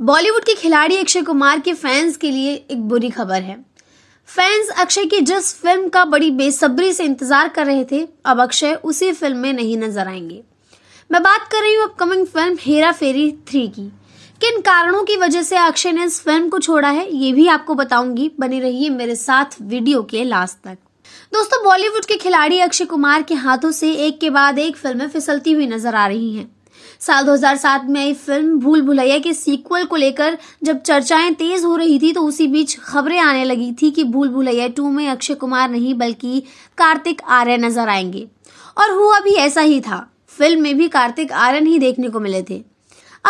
बॉलीवुड के खिलाड़ी अक्षय कुमार के फैंस के लिए एक बुरी खबर है फैंस अक्षय की जिस फिल्म का बड़ी बेसब्री से इंतजार कर रहे थे अब अक्षय उसी फिल्म में नहीं नजर आएंगे मैं बात कर रही हूँ upcoming film Hera Pheri three की किन कारणों की वजह से अक्षय ने इस फिल्म को छोड़ा है ये भी आपको बताऊंगी बने रहिए मेरे साथ वीडियो के लास्ट तक दोस्तों बॉलीवुड के खिलाड़ी अक्षय कुमार के हाथों से एक के बाद एक फिल्में फिसलती हुई नजर आ रही हैं साल 2007 में आई फिल्म भूल भुलैया के सीक्वल को लेकर जब चर्चाएं तेज हो रही थी तो उसी बीच खबरें आने लगी थी कि भूल भुलैया टू में अक्षय कुमार नहीं बल्कि कार्तिक आर्य नजर आएंगे और हुआ भी ऐसा ही था फिल्म में भी कार्तिक आर्यन ही देखने को मिले थे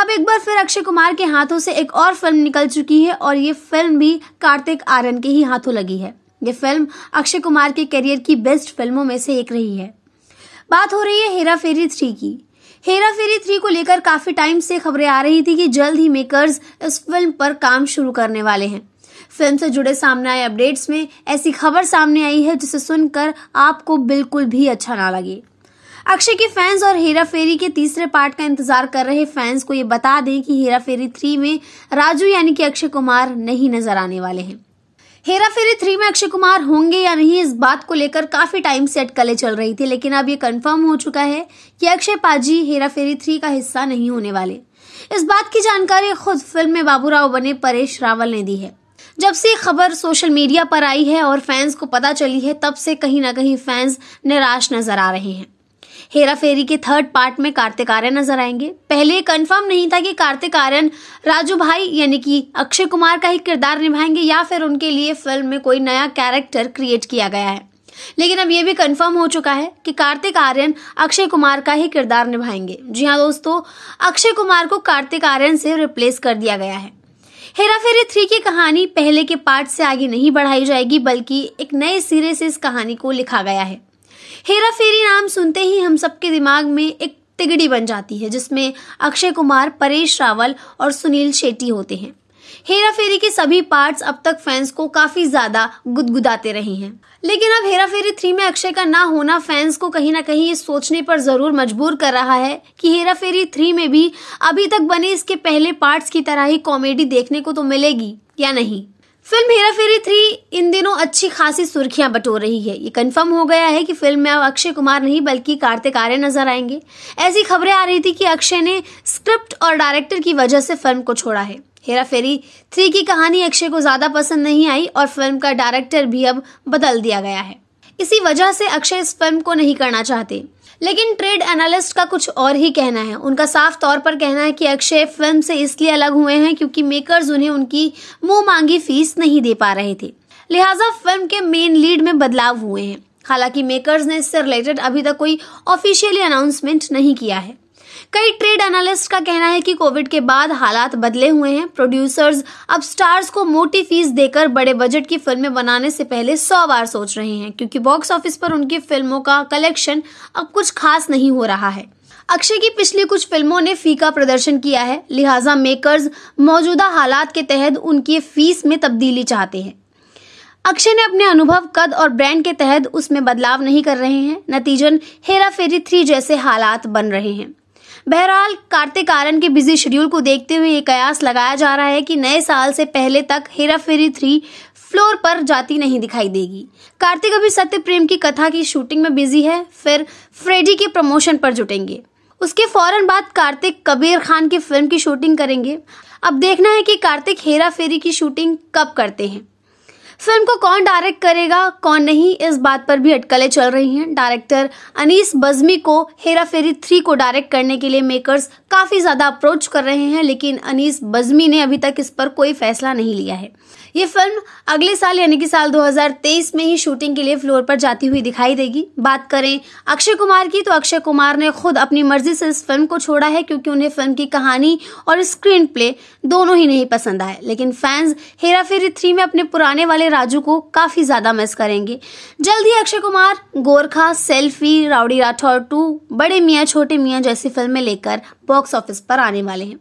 अब एक बार फिर अक्षय कुमार के हाथों से एक और फिल्म निकल चुकी है और ये फिल्म भी कार्तिक आर्यन के ही हाथों लगी है ये फिल्म अक्षय कुमार के करियर की बेस्ट फिल्मों में से एक रही है बात हो रही है हेरा फेरी थ्री की हेरा फेरी थ्री को लेकर काफी टाइम से खबरें आ रही थी कि जल्द ही मेकर्स इस फिल्म पर काम शुरू करने वाले हैं फिल्म से जुड़े सामने आए अपडेट्स में ऐसी खबर सामने आई है जिसे सुनकर आपको बिल्कुल भी अच्छा ना लगे अक्षय के फैंस और हेरा फेरी के तीसरे पार्ट का इंतजार कर रहे फैंस को ये बता दें कि हेरा फेरी थ्री में राजू यानी कि अक्षय कुमार नहीं नजर आने वाले हैं हेरा फेरी थ्री में अक्षय कुमार होंगे या नहीं इस बात को लेकर काफी टाइम से कले चल रही थी लेकिन अब ये कंफर्म हो चुका है कि अक्षय पाजी हेरा फेरी थ्री का हिस्सा नहीं होने वाले इस बात की जानकारी खुद फिल्म में बाबूराव बने परेश रावल ने दी है जब से खबर सोशल मीडिया पर आई है और फैंस को पता चली है तब से कहीं ना कहीं फैंस निराश नजर आ रहे हैं हेरा फेरी के थर्ड पार्ट में कार्तिक आर्यन नजर आएंगे पहले कंफर्म नहीं था कि कार्तिक आर्यन राजू भाई यानी कि अक्षय कुमार का ही किरदार निभाएंगे या फिर उनके लिए फिल्म में कोई नया कैरेक्टर क्रिएट किया गया है लेकिन अब यह भी कंफर्म हो चुका है कि कार्तिक आर्यन अक्षय कुमार का ही किरदार निभाएंगे जी हाँ दोस्तों अक्षय कुमार को कार्तिक आर्यन से रिप्लेस कर दिया गया है हेरा फेरी थ्री की कहानी पहले के पार्ट से आगे नहीं बढ़ाई जाएगी बल्कि एक नए सिरे से इस कहानी को लिखा गया है हेरा फेरी नाम सुनते ही हम सबके दिमाग में एक तिगड़ी बन जाती है जिसमें अक्षय कुमार परेश रावल और सुनील शेट्टी होते हैं हेरा फेरी के सभी पार्ट्स अब तक फैंस को काफी ज्यादा गुदगुदाते रहे हैं लेकिन अब हेरा फेरी थ्री में अक्षय का ना होना फैंस को कहीं ना कहीं ये सोचने पर जरूर मजबूर कर रहा है कि हेरा फेरी थ्री में भी अभी तक बने इसके पहले पार्ट्स की तरह ही कॉमेडी देखने को तो मिलेगी या नहीं फिल्म हेरा फेरी थ्री इन दिनों अच्छी खासी सुर्खियां बटोर रही है ये कंफर्म हो गया है कि फिल्म में अब अक्षय कुमार नहीं बल्कि कार्तिक आर्य नजर आएंगे ऐसी खबरें आ रही थी कि अक्षय ने स्क्रिप्ट और डायरेक्टर की वजह से फिल्म को छोड़ा है हेरा फेरी थ्री की कहानी अक्षय को ज्यादा पसंद नहीं आई और फिल्म का डायरेक्टर भी अब बदल दिया गया है इसी वजह से अक्षय इस फिल्म को नहीं करना चाहते लेकिन ट्रेड एनालिस्ट का कुछ और ही कहना है उनका साफ तौर पर कहना है कि अक्षय फिल्म से इसलिए अलग हुए हैं क्योंकि मेकर्स उन्हें उनकी मुंह मांगी फीस नहीं दे पा रहे थे लिहाजा फिल्म के मेन लीड में बदलाव हुए हैं हालांकि मेकर्स ने इससे रिलेटेड अभी तक कोई ऑफिशियली अनाउंसमेंट नहीं किया है कई ट्रेड एनालिस्ट का कहना है कि कोविड के बाद हालात बदले हुए हैं प्रोड्यूसर्स अब स्टार्स को मोटी फीस देकर बड़े बजट की फिल्में बनाने से पहले सौ बार सोच रहे हैं क्योंकि बॉक्स ऑफिस पर उनकी फिल्मों का कलेक्शन अब कुछ खास नहीं हो रहा है अक्षय की पिछली कुछ फिल्मों ने फीका प्रदर्शन किया है लिहाजा मेकर्स मौजूदा हालात के तहत उनकी फीस में तब्दीली चाहते हैं अक्षय ने अपने अनुभव कद और ब्रांड के तहत उसमें बदलाव नहीं कर रहे हैं नतीजन हेरा फेरी थ्री जैसे हालात बन रहे हैं बहरहाल कार्तिक आर्यन के बिजी शेड्यूल को देखते हुए ये कयास लगाया जा रहा है कि नए साल से पहले तक हेरा फेरी थ्री फ्लोर पर जाती नहीं दिखाई देगी कार्तिक अभी सत्य प्रेम की कथा की शूटिंग में बिजी है फिर फ्रेडी के प्रमोशन पर जुटेंगे उसके फौरन बाद कार्तिक कबीर खान की फिल्म की शूटिंग करेंगे अब देखना है कि कार्तिक हेरा फेरी की शूटिंग कब करते हैं फिल्म को कौन डायरेक्ट करेगा कौन नहीं इस बात पर भी अटकलें चल रही हैं डायरेक्टर अनीस बजमी को हेरा फेरी थ्री को डायरेक्ट करने के लिए मेकर्स काफ़ी ज़्यादा अप्रोच कर रहे हैं लेकिन अनीस बजमी ने अभी तक इस पर कोई फैसला नहीं लिया है ये फिल्म अगले साल यानी कि साल 2023 में ही शूटिंग के लिए फ्लोर पर जाती हुई दिखाई देगी बात करें अक्षय कुमार की तो अक्षय कुमार ने खुद अपनी मर्जी से इस फिल्म को छोड़ा है क्योंकि उन्हें फिल्म की कहानी और स्क्रीन प्ले दोनों ही नहीं पसंद आए लेकिन फैंस हेरा फेरी थ्री में अपने पुराने वाले राजू को काफी ज्यादा मिस करेंगे जल्द ही Akshay Kumar Gorkha selfie rowdy Rathore two Bade Miyan छोटे मियाँ जैसी फिल्में लेकर बॉक्स ऑफिस पर आने वाले हैं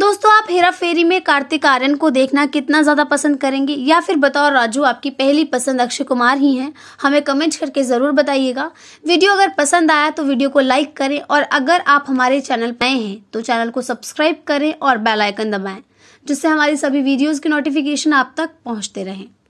दोस्तों आप हेरा फेरी में कार्तिक आर्यन को देखना कितना ज़्यादा पसंद करेंगे या फिर बताओ राजू आपकी पहली पसंद अक्षय कुमार ही हैं हमें कमेंट करके ज़रूर बताइएगा वीडियो अगर पसंद आया तो वीडियो को लाइक करें और अगर आप हमारे चैनल पर आए हैं तो चैनल को सब्सक्राइब करें और बेलाइकन दबाएं जिससे हमारी सभी वीडियोज़ की नोटिफिकेशन आप तक पहुँचते रहें